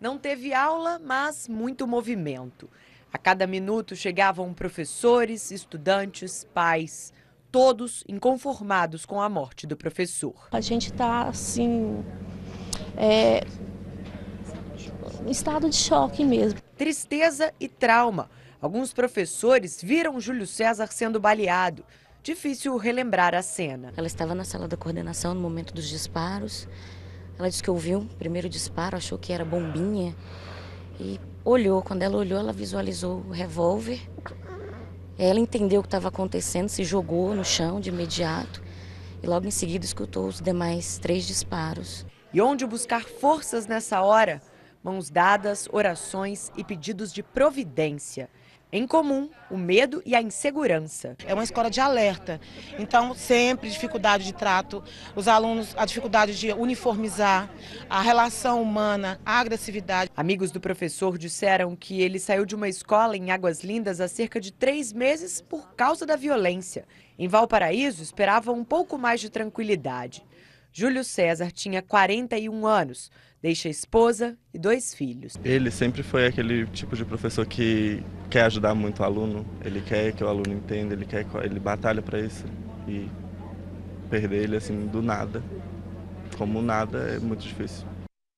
Não teve aula, mas muito movimento. A cada minuto chegavam professores, estudantes, pais, todos inconformados com a morte do professor. A gente está assim. É, em estado de choque mesmo. Tristeza e trauma. Alguns professores viram Júlio César sendo baleado. Difícil relembrar a cena. Ela estava na sala da coordenação no momento dos disparos ela disse que ouviu o primeiro disparo, achou que era bombinha e olhou. Quando ela olhou, ela visualizou o revólver. Ela entendeu o que estava acontecendo, se jogou no chão de imediato e logo em seguida escutou os demais três disparos. E onde buscar forças nessa hora? Mãos dadas, orações e pedidos de providência. Em comum, o medo e a insegurança. É uma escola de alerta, então sempre dificuldade de trato, os alunos, a dificuldade de uniformizar, a relação humana, a agressividade. Amigos do professor disseram que ele saiu de uma escola em Águas Lindas há cerca de três meses por causa da violência. Em Valparaíso, esperavam um pouco mais de tranquilidade. Júlio César tinha 41 anos, deixa esposa e dois filhos. Ele sempre foi aquele tipo de professor que quer ajudar muito o aluno, ele quer que o aluno entenda, ele quer ele batalha para isso e perder ele assim do nada, como nada é muito difícil.